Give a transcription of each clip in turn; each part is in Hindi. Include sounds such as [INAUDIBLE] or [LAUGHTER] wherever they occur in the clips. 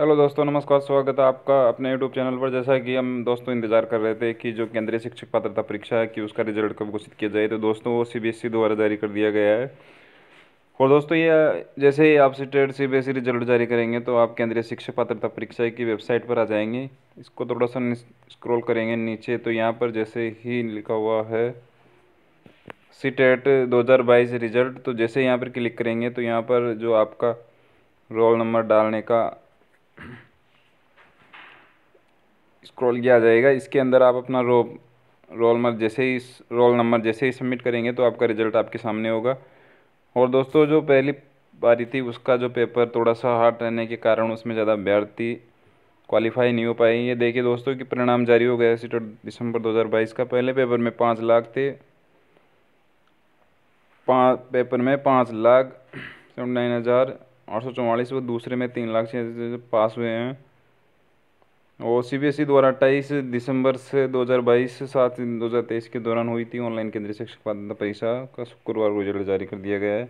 हेलो दोस्तों नमस्कार स्वागत है आपका अपने यूट्यूब चैनल पर जैसा कि हम दोस्तों इंतजार कर रहे थे कि जो केंद्रीय शिक्षक पात्रता परीक्षा है कि उसका रिजल्ट कब घोषित किया जाए तो दोस्तों वो सीबीएसई e द्वारा जारी कर दिया गया है और दोस्तों ये जैसे ही आप state C B e result जारी करेंगे तो आप केंद्रीय शिक्षक पात्रता परीक्षा की वेबसाइट पर आ जाएंगे इसको थोड़ा सा स्क्रोल करेंगे नीचे तो यहाँ पर जैसे ही लिखा हुआ है e सी टेट रिजल्ट तो जैसे यहाँ पर क्लिक करेंगे तो यहाँ पर जो आपका रोल नंबर डालने का स्क्रॉल किया जाएगा इसके अंदर आप अपना रो रोल नंबर जैसे ही रोल नंबर जैसे ही सबमिट करेंगे तो आपका रिजल्ट आपके सामने होगा और दोस्तों जो पहली बारी थी उसका जो पेपर थोड़ा सा हार्ड रहने के कारण उसमें ज़्यादा अभ्यर्थी क्वालिफाई नहीं हो पाई ये देखिए दोस्तों कि परिणाम जारी हो गया सीटर दिसंबर 2022 का पहले पेपर में पाँच लाख थे पाँच पेपर में पाँच लाख [CLEARS THROAT] नाइन हज़ार आठ सौ चौवालीस वो दूसरे में तीन लाख छियासी पास हुए हैं और सी बी एस ई द्वारा अट्ठाईस दिसंबर से दो हज़ार बाईस सात दो हज़ार तेईस के दौरान हुई थी ऑनलाइन केंद्रीय शिक्षक पात्रता परीक्षा का शुक्रवार को रिजल्ट जारी कर दिया गया है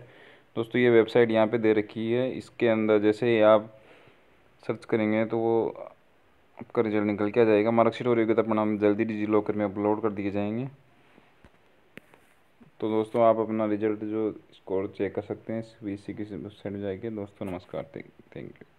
दोस्तों ये वेबसाइट यहाँ पे दे रखी है इसके अंदर जैसे ही आप सर्च करेंगे तो वो आपका रिजल्ट निकल के आ जाएगा मार्कशीट और योग्यता परिणाम जल्दी डिजी लॉकर में अपलोड कर दिए जाएंगे तो दोस्तों आप अपना रिजल्ट जो स्कोर चेक कर सकते हैं वी सी की वेबसाइट में जाके दोस्तों नमस्कार थैंक यू